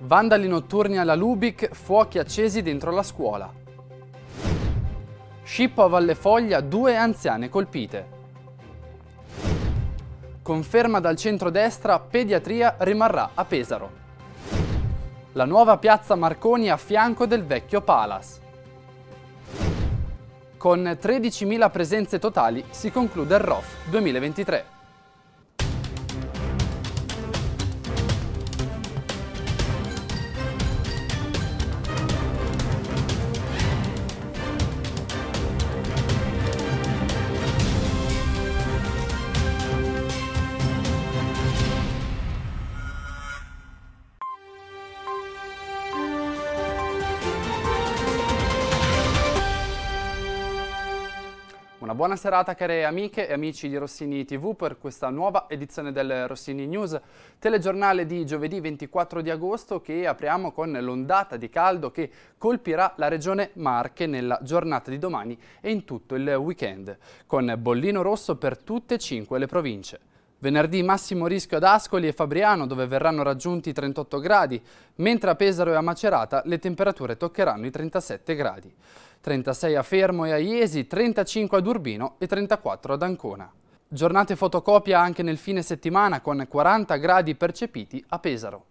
Vandali notturni alla Lubic, fuochi accesi dentro la scuola. Scippo a Valle Foglia, due anziane colpite. Conferma dal centro-destra, pediatria rimarrà a Pesaro. La nuova piazza Marconi a fianco del vecchio Palace. Con 13.000 presenze totali si conclude il ROF 2023. buona serata care amiche e amici di Rossini TV per questa nuova edizione del Rossini News, telegiornale di giovedì 24 di agosto che apriamo con l'ondata di caldo che colpirà la regione Marche nella giornata di domani e in tutto il weekend, con bollino rosso per tutte e cinque le province. Venerdì massimo rischio ad Ascoli e Fabriano dove verranno raggiunti i 38 gradi, mentre a Pesaro e a Macerata le temperature toccheranno i 37 gradi. 36 a Fermo e a Iesi, 35 ad Urbino e 34 ad Ancona. Giornate fotocopia anche nel fine settimana con 40 gradi percepiti a Pesaro.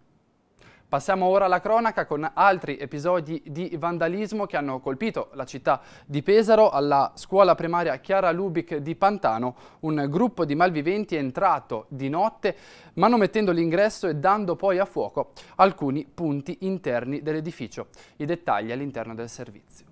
Passiamo ora alla cronaca con altri episodi di vandalismo che hanno colpito la città di Pesaro. Alla scuola primaria Chiara Lubic di Pantano un gruppo di malviventi è entrato di notte manomettendo l'ingresso e dando poi a fuoco alcuni punti interni dell'edificio. I dettagli all'interno del servizio.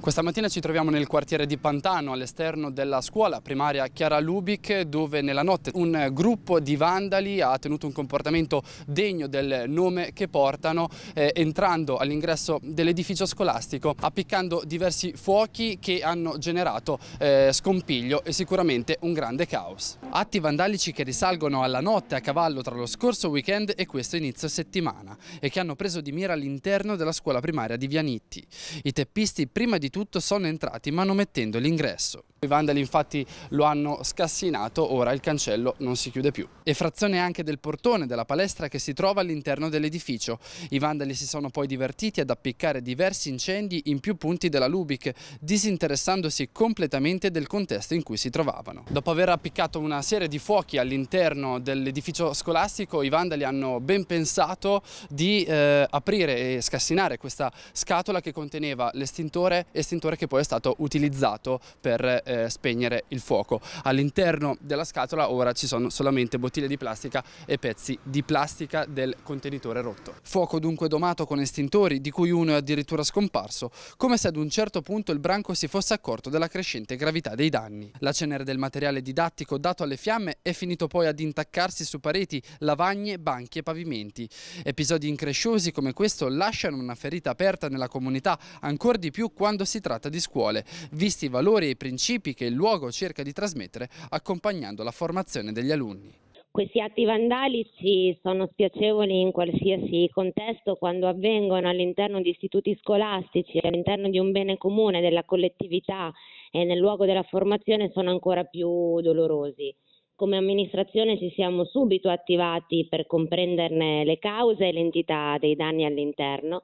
Questa mattina ci troviamo nel quartiere di Pantano, all'esterno della scuola primaria Chiara Lubic, dove nella notte un gruppo di vandali ha tenuto un comportamento degno del nome che portano, eh, entrando all'ingresso dell'edificio scolastico, appiccando diversi fuochi che hanno generato eh, scompiglio e sicuramente un grande caos. Atti vandalici che risalgono alla notte a cavallo tra lo scorso weekend e questo inizio settimana e che hanno preso di mira l'interno della scuola primaria di Vianitti. I teppisti prima di di tutto sono entrati manomettendo l'ingresso. I vandali infatti lo hanno scassinato, ora il cancello non si chiude più. E frazione anche del portone della palestra che si trova all'interno dell'edificio. I vandali si sono poi divertiti ad appiccare diversi incendi in più punti della Lubic, disinteressandosi completamente del contesto in cui si trovavano. Dopo aver appiccato una serie di fuochi all'interno dell'edificio scolastico, i vandali hanno ben pensato di eh, aprire e scassinare questa scatola che conteneva l'estintore, estintore che poi è stato utilizzato per eh, eh, spegnere il fuoco. All'interno della scatola ora ci sono solamente bottiglie di plastica e pezzi di plastica del contenitore rotto. Fuoco dunque domato con estintori, di cui uno è addirittura scomparso, come se ad un certo punto il branco si fosse accorto della crescente gravità dei danni. La cenere del materiale didattico dato alle fiamme è finito poi ad intaccarsi su pareti, lavagne, banchi e pavimenti. Episodi incresciosi come questo lasciano una ferita aperta nella comunità, ancora di più quando si tratta di scuole, visti i valori e i principi principi che il luogo cerca di trasmettere accompagnando la formazione degli alunni. Questi atti vandalici sono spiacevoli in qualsiasi contesto quando avvengono all'interno di istituti scolastici, all'interno di un bene comune della collettività e nel luogo della formazione sono ancora più dolorosi. Come amministrazione ci siamo subito attivati per comprenderne le cause e l'entità dei danni all'interno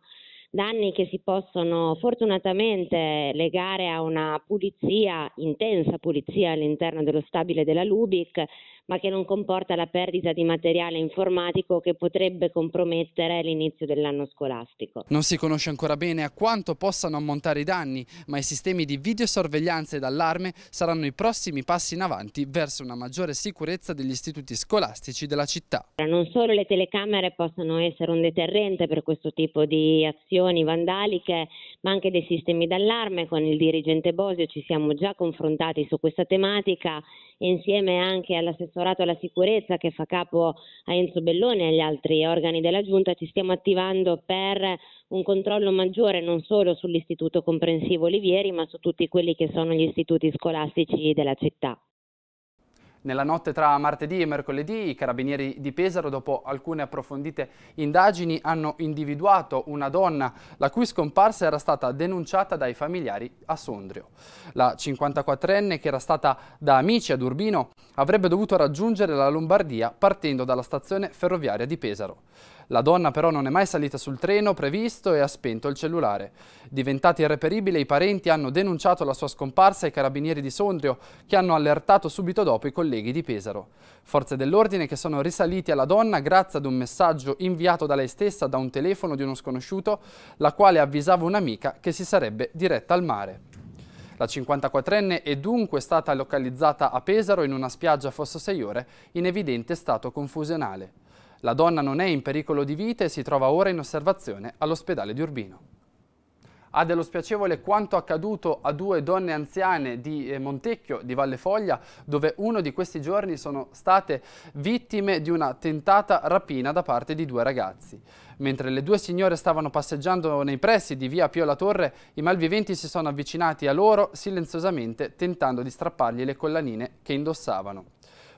danni che si possono fortunatamente legare a una pulizia, intensa pulizia all'interno dello stabile della Lubic, ma che non comporta la perdita di materiale informatico che potrebbe compromettere l'inizio dell'anno scolastico. Non si conosce ancora bene a quanto possano ammontare i danni, ma i sistemi di videosorveglianza ed allarme saranno i prossimi passi in avanti verso una maggiore sicurezza degli istituti scolastici della città. Non solo le telecamere possono essere un deterrente per questo tipo di azioni, aggressioni vandaliche, ma anche dei sistemi d'allarme. Con il dirigente Bosio ci siamo già confrontati su questa tematica e insieme anche all'assessorato alla sicurezza che fa capo a Enzo Bellone e agli altri organi della Giunta ci stiamo attivando per un controllo maggiore non solo sull'istituto comprensivo Olivieri, ma su tutti quelli che sono gli istituti scolastici della città. Nella notte tra martedì e mercoledì i carabinieri di Pesaro, dopo alcune approfondite indagini, hanno individuato una donna la cui scomparsa era stata denunciata dai familiari a Sondrio. La 54enne, che era stata da amici ad Urbino, avrebbe dovuto raggiungere la Lombardia partendo dalla stazione ferroviaria di Pesaro. La donna però non è mai salita sul treno previsto e ha spento il cellulare. Diventati irreperibili, i parenti hanno denunciato la sua scomparsa ai carabinieri di Sondrio, che hanno allertato subito dopo i colleghi di Pesaro. Forze dell'ordine che sono risaliti alla donna grazie ad un messaggio inviato da lei stessa da un telefono di uno sconosciuto, la quale avvisava un'amica che si sarebbe diretta al mare. La 54enne è dunque stata localizzata a Pesaro in una spiaggia 6 ore in evidente stato confusionale. La donna non è in pericolo di vita e si trova ora in osservazione all'ospedale di Urbino. A dello spiacevole quanto accaduto a due donne anziane di eh, Montecchio, di Valle Foglia, dove uno di questi giorni sono state vittime di una tentata rapina da parte di due ragazzi. Mentre le due signore stavano passeggiando nei pressi di via Pio La Torre, i malviventi si sono avvicinati a loro silenziosamente tentando di strappargli le collanine che indossavano.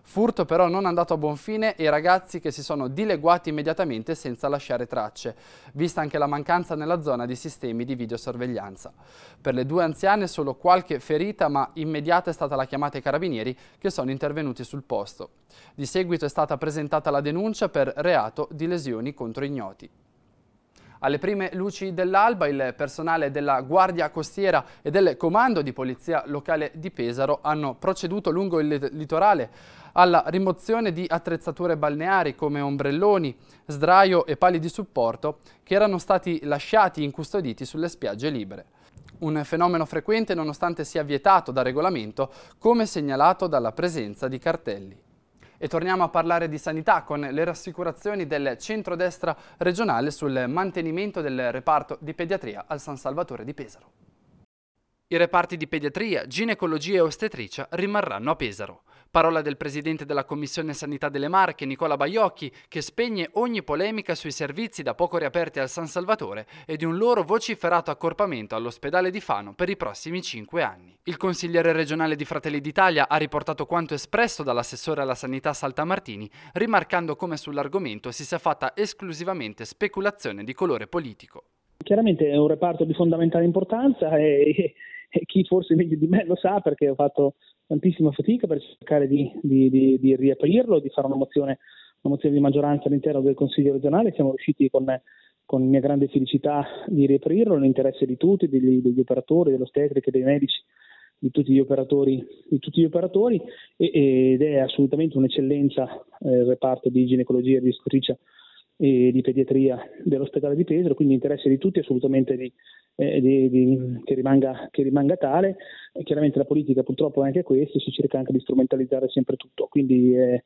Furto però non andato a buon fine e i ragazzi che si sono dileguati immediatamente senza lasciare tracce, vista anche la mancanza nella zona di sistemi di videosorveglianza. Per le due anziane solo qualche ferita ma immediata è stata la chiamata ai carabinieri che sono intervenuti sul posto. Di seguito è stata presentata la denuncia per reato di lesioni contro ignoti. Alle prime luci dell'alba il personale della Guardia Costiera e del Comando di Polizia Locale di Pesaro hanno proceduto lungo il litorale alla rimozione di attrezzature balneari come ombrelloni, sdraio e pali di supporto che erano stati lasciati incustoditi sulle spiagge libere. Un fenomeno frequente nonostante sia vietato da regolamento, come segnalato dalla presenza di cartelli. E torniamo a parlare di sanità con le rassicurazioni del centrodestra regionale sul mantenimento del reparto di pediatria al San Salvatore di Pesaro. I reparti di pediatria, ginecologia e ostetricia rimarranno a Pesaro. Parola del presidente della Commissione Sanità delle Marche, Nicola Baiocchi, che spegne ogni polemica sui servizi da poco riaperti al San Salvatore e di un loro vociferato accorpamento all'ospedale di Fano per i prossimi cinque anni. Il consigliere regionale di Fratelli d'Italia ha riportato quanto espresso dall'assessore alla sanità Saltamartini, rimarcando come sull'argomento si sia fatta esclusivamente speculazione di colore politico. Chiaramente è un reparto di fondamentale importanza e, e chi forse meglio di me lo sa perché ho fatto tantissima fatica per cercare di, di, di, di riaprirlo, di fare una mozione, una mozione, di maggioranza all'interno del Consiglio regionale. Siamo riusciti con, con mia grande felicità di riaprirlo nell'interesse di tutti, degli, degli operatori, dell'ostetrica, dei medici, di tutti gli operatori, tutti gli operatori e, ed è assolutamente un'eccellenza eh, il reparto di ginecologia e di ostetricia e di pediatria dell'ospedale di Pesaro, quindi interesse di tutti assolutamente di, eh, di, di, che, rimanga, che, rimanga, tale. E chiaramente la politica purtroppo è anche questo, si cerca anche di strumentalizzare sempre tutto, quindi eh,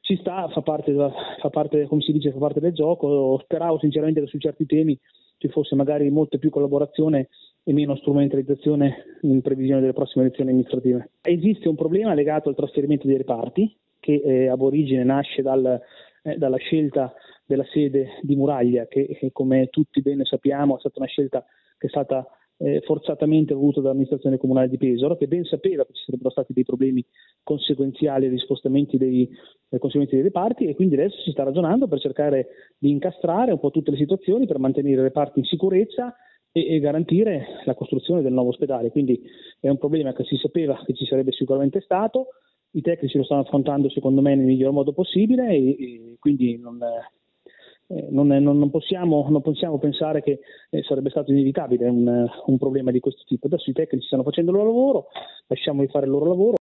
ci sta, fa parte, fa parte, come si dice, fa parte del gioco. Speravo sinceramente che su certi temi ci fosse magari molta più collaborazione e meno strumentalizzazione in previsione delle prossime elezioni amministrative. Esiste un problema legato al trasferimento dei reparti, che eh, origine nasce dal, eh, dalla scelta della sede di Muraglia, che come tutti bene sappiamo è stata una scelta che è stata eh, forzatamente voluta dall'amministrazione comunale di Pesaro, che ben sapeva che ci sarebbero stati dei problemi conseguenziali agli spostamenti dei, eh, conseguenti dei reparti e quindi adesso si sta ragionando per cercare di incastrare un po' tutte le situazioni per mantenere i reparti in sicurezza e, e garantire la costruzione del nuovo ospedale. Quindi è un problema che si sapeva che ci sarebbe sicuramente stato, i tecnici lo stanno affrontando secondo me nel miglior modo possibile e, e quindi non... Eh, eh, non, è, non, non, possiamo, non, possiamo, pensare che eh, sarebbe stato inevitabile un, un problema di questo tipo. Adesso i tecnici stanno facendo il loro lavoro, lasciamoli fare il loro lavoro.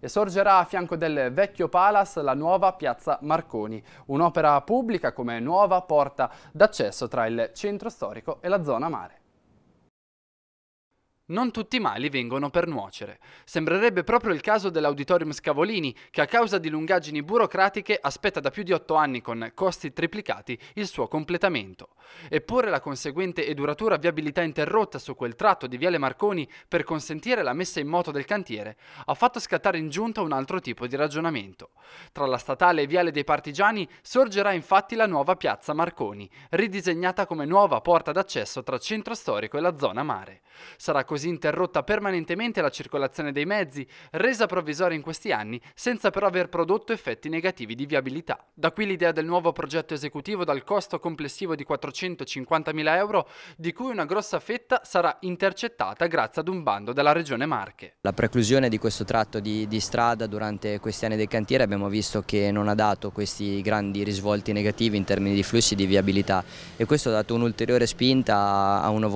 E sorgerà a fianco del vecchio Palace la nuova piazza Marconi, un'opera pubblica come nuova porta d'accesso tra il centro storico e la zona mare. Non tutti i mali vengono per nuocere. Sembrerebbe proprio il caso dell'Auditorium Scavolini, che a causa di lungaggini burocratiche aspetta da più di otto anni con costi triplicati il suo completamento. Eppure la conseguente e duratura viabilità interrotta su quel tratto di Viale Marconi per consentire la messa in moto del cantiere ha fatto scattare in giunta un altro tipo di ragionamento. Tra la statale e Viale dei Partigiani sorgerà infatti la nuova piazza Marconi, ridisegnata come nuova porta d'accesso tra centro storico e la zona mare. Sarà così interrotta permanentemente la circolazione dei mezzi, resa provvisoria in questi anni, senza però aver prodotto effetti negativi di viabilità. Da qui l'idea del nuovo progetto esecutivo dal costo complessivo di 450.000 euro, di cui una grossa fetta sarà intercettata grazie ad un bando della Regione Marche. La preclusione di questo tratto di, di strada durante questi anni del cantiere abbiamo visto che non ha dato questi grandi risvolti negativi in termini di flussi di viabilità e questo ha dato un'ulteriore spinta a una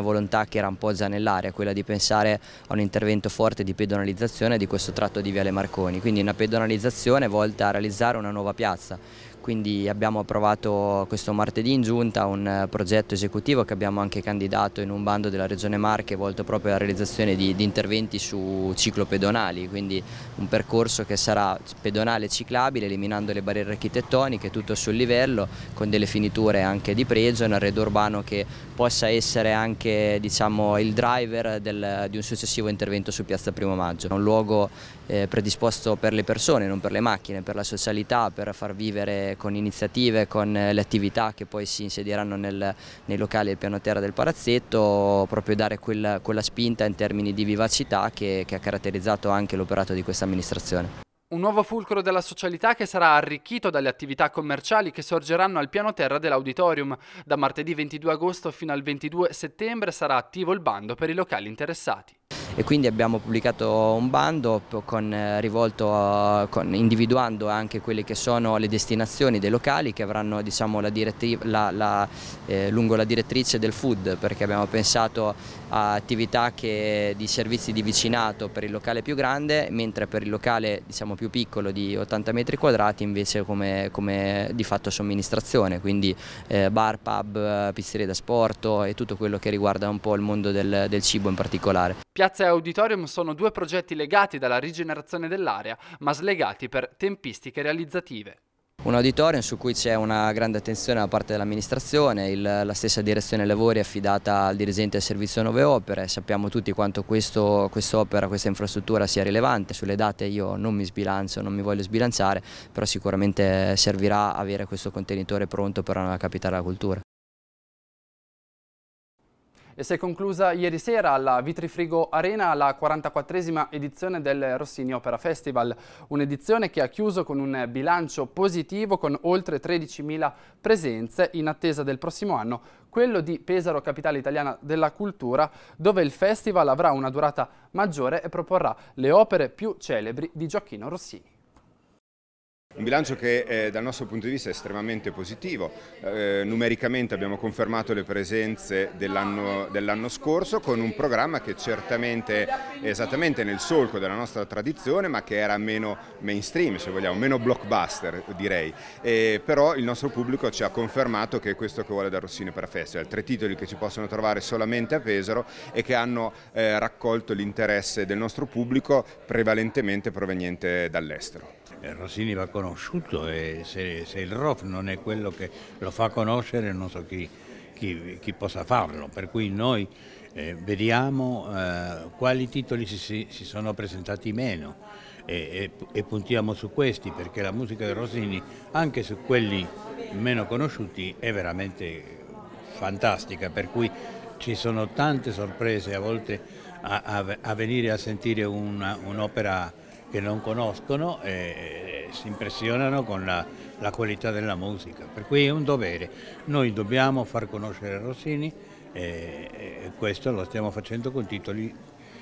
volontà che era un po' già nell'aria prioritaria, quella di pensare a un intervento forte di pedonalizzazione di questo tratto di Viale Marconi, quindi una pedonalizzazione volta a realizzare una nuova piazza quindi abbiamo approvato questo martedì in giunta un eh, progetto esecutivo che abbiamo anche candidato in un bando della Regione Marche volto proprio alla realizzazione di, di interventi su ciclo pedonali, quindi un percorso che sarà pedonale ciclabile eliminando le barriere architettoniche, tutto sul livello con delle finiture anche di pregio, un arredo urbano che possa essere anche diciamo, il driver del, di un successivo intervento su Piazza Primo Maggio. un luogo eh, predisposto per le persone, non per le macchine, per la socialità, per far vivere con iniziative, con eh, le attività che poi si insedieranno nel, nei locali del piano terra del palazzetto, proprio dare quella, quella spinta in termini di vivacità che, che ha caratterizzato anche l'operato di questa amministrazione. Un nuovo fulcro della socialità che sarà arricchito dalle attività commerciali che sorgeranno al piano terra dell'auditorium. Da martedì 22 agosto fino al 22 settembre sarà attivo il bando per i locali interessati e quindi abbiamo pubblicato un bando con, eh, rivolto, con, individuando anche quelle che sono le destinazioni dei locali che avranno diciamo, la la, la, eh, lungo la direttrice del food perché abbiamo pensato a attività che, di servizi di vicinato per il locale più grande mentre per il locale diciamo, più piccolo di 80 metri quadrati invece come, come di fatto somministrazione quindi eh, bar, pub, eh, pizzerie da sporto e tutto quello che riguarda un po' il mondo del, del cibo in particolare. Piazza Corsa e Auditorium sono due progetti legati dalla rigenerazione dell'area, ma slegati per tempistiche realizzative. Un auditorium su cui c'è una grande attenzione da parte dell'amministrazione, la stessa direzione lavori affidata al dirigente del servizio Nove Opere, sappiamo tutti quanto quest'opera, quest questa infrastruttura sia rilevante, sulle date io non mi sbilancio, non mi voglio sbilanciare, però sicuramente servirà avere questo contenitore pronto per la capitale della cultura e si è conclusa ieri sera alla Vitrifrigo Arena la 44esima edizione del Rossini Opera Festival, un'edizione che ha chiuso con un bilancio positivo con oltre 13.000 presenze in attesa del prossimo anno, quello di Pesaro Capitale Italiana della Cultura, dove il festival avrà una durata maggiore e proporrà le opere più celebri di Gioacchino Rossini. Un bilancio che eh, dal nostro punto di vista è estremamente positivo, eh, numericamente abbiamo confermato le presenze dell'anno dell scorso con un programma che certamente è esattamente nel solco della nostra tradizione ma che era meno mainstream se vogliamo, meno blockbuster direi, e, eh, però il nostro pubblico ci ha confermato che è questo che vuole da Rossini per Festival, tre titoli che ci possono trovare solamente a Pesaro e che hanno eh, raccolto l'interesse del nostro pubblico prevalentemente proveniente dall'estero. Eh, Rossini va conosciuto e se, se il Rof non è quello che lo fa conoscere non so chi, chi, chi possa farlo, per cui noi eh, vediamo eh, quali titoli si, si, sono presentati meno e, e, e puntiamo su questi perché la musica di Rossini, anche su quelli meno conosciuti, è veramente fantastica, per cui ci sono tante sorprese a volte a, a, a venire a sentire un'opera che non conoscono e si impressionano con la, la qualità della musica. Per cui è un dovere. Noi dobbiamo far conoscere Rossini e, e questo lo stiamo facendo con titoli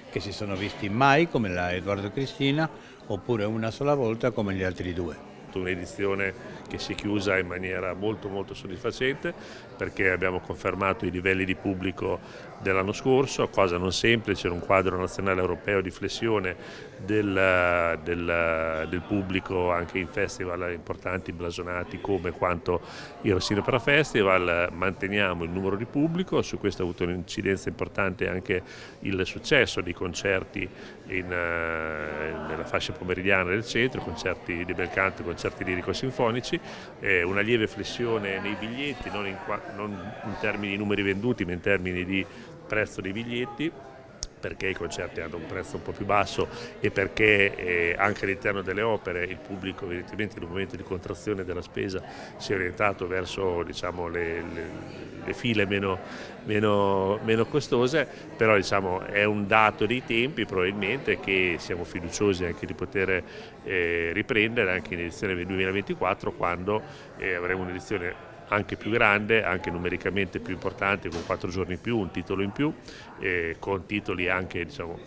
che si sono visti mai come la Edoardo Cristina oppure una sola volta come gli altri due. Un'edizione che si è chiusa in maniera molto molto soddisfacente perché abbiamo confermato i livelli di pubblico dell'anno scorso, cosa non semplice, era un quadro nazionale europeo di flessione del, del, del pubblico anche in festival importanti, blasonati come quanto il Rossino Para Festival, manteniamo il numero di pubblico, su questo ha avuto un'incidenza importante anche il successo dei concerti in, eh, nella fascia pomeridiana del centro, concerti di bel canto, concerti lirico-sinfonici, una lieve flessione nei biglietti, non in, non in termini di numeri venduti ma in termini di prezzo dei biglietti perché i concerti hanno un prezzo un po' più basso e perché eh, anche all'interno delle opere il pubblico evidentemente in un momento di contrazione della spesa si è orientato verso diciamo, le, le, le, file meno, meno, meno costose, però diciamo, è un dato dei tempi probabilmente che siamo fiduciosi anche di poter eh, riprendere anche in edizione 2024 quando eh, avremo un'edizione anche più grande, anche numericamente più importante, con quattro giorni in più, un titolo in più, con titoli anche diciamo,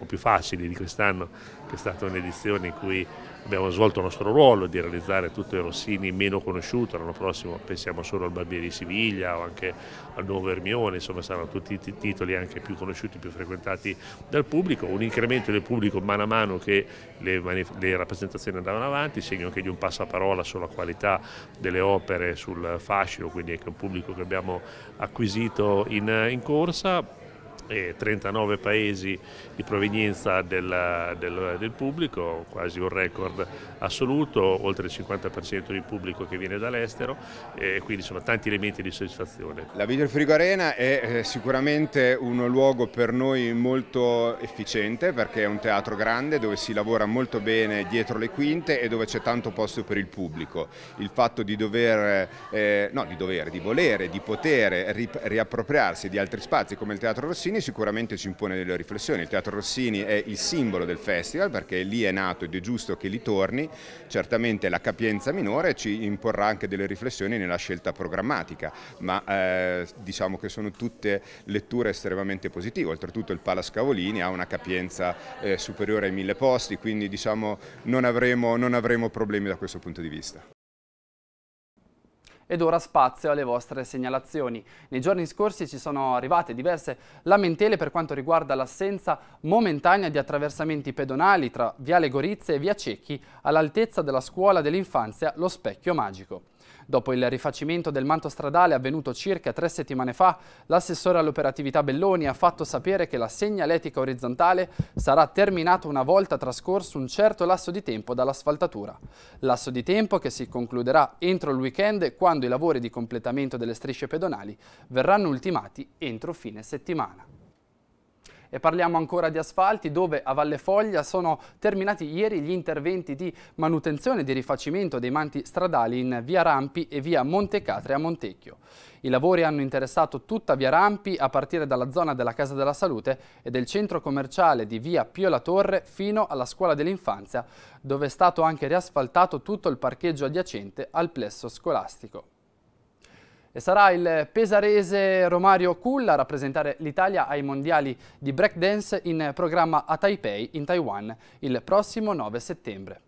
po' più facili di quest'anno, che è stata un'edizione in cui abbiamo svolto il nostro ruolo di realizzare tutto il Rossini meno conosciuto, l'anno prossimo pensiamo solo al Barbieri di Siviglia o anche al Nuovo Ermione, insomma saranno tutti titoli anche più conosciuti, più frequentati dal pubblico, un incremento del pubblico mano a mano che le, le rappresentazioni andavano avanti, segno anche di un passaparola sulla qualità delle opere, sul fascino, quindi anche un pubblico che abbiamo acquisito in, in corsa, e 39 paesi di provenienza del, del, del, pubblico, quasi un record assoluto, oltre il 50% di pubblico che viene dall'estero e quindi sono tanti elementi di soddisfazione. La Videofrigo Arena è eh, sicuramente un luogo per noi molto efficiente perché è un teatro grande dove si lavora molto bene dietro le quinte e dove c'è tanto posto per il pubblico. Il fatto di dover, eh, no di dover, di volere, di poter riappropriarsi di altri spazi come il Teatro Rossini Rossini sicuramente ci impone delle riflessioni, il Teatro Rossini è il simbolo del festival perché lì è nato ed è giusto che li torni, certamente la capienza minore ci imporrà anche delle riflessioni nella scelta programmatica, ma eh, diciamo che sono tutte letture estremamente positive, oltretutto il Palas Cavolini ha una capienza eh, superiore ai mille posti, quindi diciamo non avremo, non avremo problemi da questo punto di vista. Ed ora spazio alle vostre segnalazioni. Nei giorni scorsi ci sono arrivate diverse lamentele per quanto riguarda l'assenza momentanea di attraversamenti pedonali tra Viale Gorizia e Via Cecchi all'altezza della scuola dell'infanzia Lo Specchio Magico. Dopo il rifacimento del manto stradale avvenuto circa tre settimane fa, l'assessore all'operatività Belloni ha fatto sapere che la segnaletica orizzontale sarà terminata una volta trascorso un certo lasso di tempo dall'asfaltatura. Lasso di tempo che si concluderà entro il weekend quando i lavori di completamento delle strisce pedonali verranno ultimati entro fine settimana e parliamo ancora di asfalti dove a Valle Foglia sono terminati ieri gli interventi di manutenzione e di rifacimento dei manti stradali in via Rampi e via Montecatria a Montecchio. I lavori hanno interessato tutta via Rampi a partire dalla zona della Casa della Salute e del centro commerciale di via Pio La Torre fino alla scuola dell'infanzia dove è stato anche riasfaltato tutto il parcheggio adiacente al plesso scolastico. E sarà il pesarese Romario Culla a rappresentare l'Italia ai mondiali di breakdance in programma a Taipei, in Taiwan, il prossimo 9 settembre.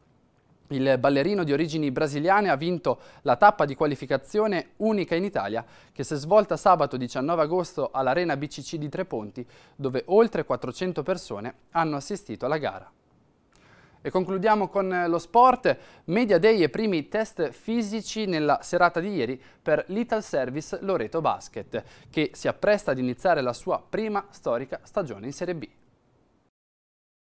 Il ballerino di origini brasiliane ha vinto la tappa di qualificazione unica in Italia che si è svolta sabato 19 agosto all'Arena BCC di Tre Ponti dove oltre 400 persone hanno assistito alla gara. E concludiamo con eh, lo sport, media day e primi test fisici nella serata di ieri per l'Ital Service Loreto Basket, che si appresta ad iniziare la sua prima storica stagione in Serie B.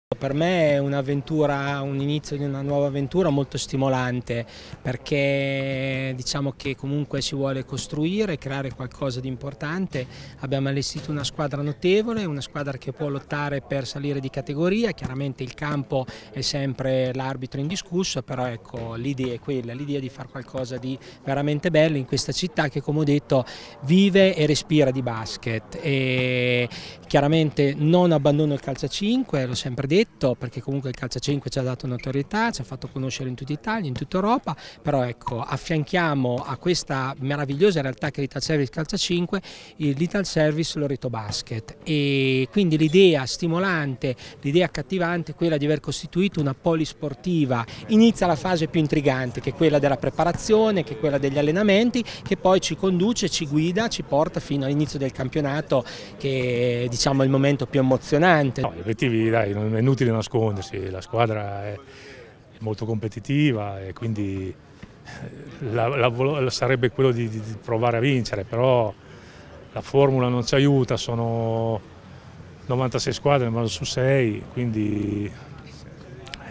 Per me è un'avventura, un inizio di una nuova avventura molto stimolante perché diciamo che comunque si vuole costruire, creare qualcosa di importante. Abbiamo allestito una squadra notevole, una squadra che può lottare per salire di categoria. Chiaramente il campo è sempre l'arbitro indiscusso, però ecco l'idea è quella, l'idea di fare qualcosa di veramente bello in questa città che come ho detto vive e respira di basket. E chiaramente non abbandono il calcio a 5, l'ho sempre detto detto perché comunque il calcio 5 ci ha dato notorietà, ci ha fatto conoscere in tutta Italia, in tutta Europa, però ecco, affianchiamo a questa meravigliosa realtà che è l'Ital Service Calcia 5 il Little Service Loreto Basket e quindi l'idea stimolante, l'idea accattivante è quella di aver costituito una polisportiva. Inizia la fase più intrigante che è quella della preparazione, che è quella degli allenamenti che poi ci conduce, ci guida, ci porta fino all'inizio del campionato che è, diciamo il momento più emozionante. No, gli obiettivi dai, non, è inutile nascondersi, la squadra è molto competitiva e quindi eh, la, la, sarebbe quello di, di, di, provare a vincere, però la formula non ci aiuta, sono 96 squadre, ma su 6, quindi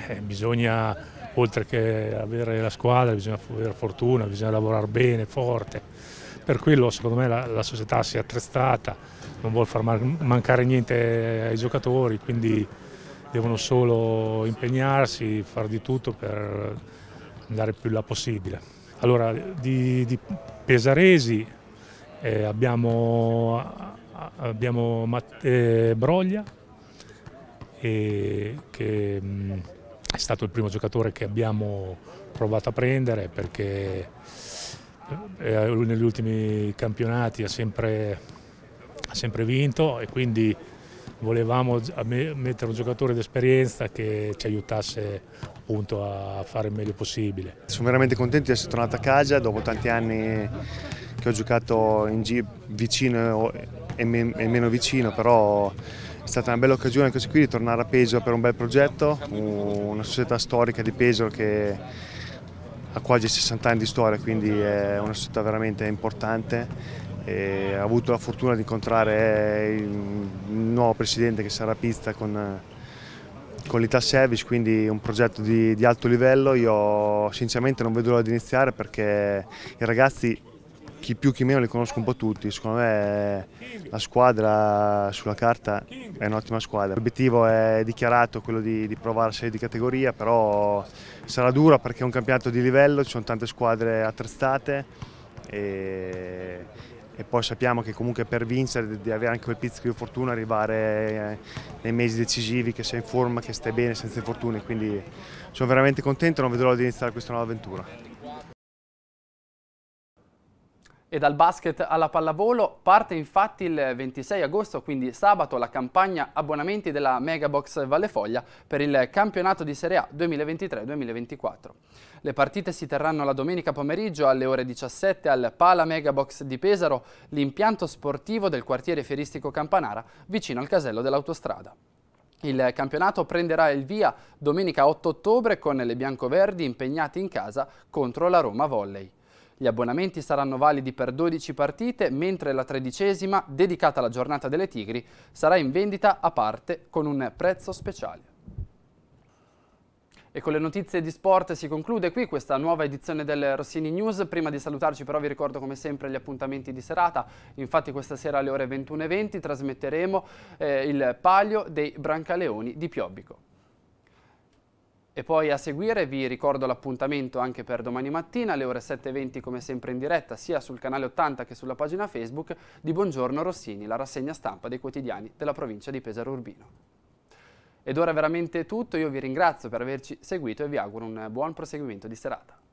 eh, bisogna, oltre che avere la squadra, bisogna avere fortuna, bisogna lavorare bene, forte. Per quello secondo me la, la società si è attrezzata, non vuole far mancare niente ai giocatori, quindi devono solo impegnarsi, fare di tutto per andare più là possibile. Allora, di, di Pesaresi eh, abbiamo, abbiamo Matte, Broglia, eh, che mh, mm, è stato il primo giocatore che abbiamo provato a prendere perché eh, eh negli ultimi campionati ha sempre, ha sempre vinto e quindi volevamo mettere un giocatore d'esperienza che ci aiutasse appunto a fare il meglio possibile. Sono veramente contento di essere tornato a casa dopo tanti anni che ho giocato in G vicino e, meno vicino, però è stata una bella occasione anche qui di tornare a Pesaro per un bel progetto, una società storica di Pesaro che ha quasi 60 anni di storia, quindi è una società veramente importante ho avuto la fortuna di incontrare il nuovo presidente che sarà Pizza con, con l'Ital Service, quindi un progetto di, di, alto livello. Io sinceramente non vedo l'ora di iniziare perché i ragazzi, chi più chi meno, li conosco un po' tutti. Secondo me la squadra sulla carta è un'ottima squadra. L'obiettivo è dichiarato quello di, di provare a serie di categoria, però sarà dura perché è un campionato di livello, ci sono tante squadre attrezzate. E e poi sappiamo che comunque per vincere di avere anche quel pizzico di fortuna, arrivare eh, nei mesi decisivi, che sei in forma, che stai bene senza infortuni, quindi sono veramente contento e non vedo l'ora di iniziare questa nuova avventura. E dal basket alla pallavolo parte infatti il 26 agosto, quindi sabato, la campagna abbonamenti della Megabox Valle Foglia per il campionato di Serie A 2023-2024. Le partite si terranno la domenica pomeriggio alle ore 17 al Pala Megabox di Pesaro, l'impianto sportivo del quartiere fieristico Campanara, vicino al casello dell'autostrada. Il campionato prenderà il via domenica 8 ottobre con le biancoverdi impegnate in casa contro la Roma Volley. Gli abbonamenti saranno validi per 12 partite, mentre la tredicesima, dedicata alla giornata delle Tigri, sarà in vendita a parte con un prezzo speciale. E con le notizie di sport si conclude qui questa nuova edizione del Rossini News. Prima di salutarci però vi ricordo come sempre gli appuntamenti di serata. Infatti questa sera alle ore 21.20 trasmetteremo eh, il palio dei Brancaleoni di Piobbico. E poi a seguire vi ricordo l'appuntamento anche per domani mattina alle ore 7.20 come sempre in diretta sia sul canale 80 che sulla pagina Facebook di Buongiorno Rossini, la rassegna stampa dei quotidiani della provincia di Pesaro Urbino. Ed ora è veramente tutto, io vi ringrazio per averci seguito e vi auguro un buon proseguimento di serata.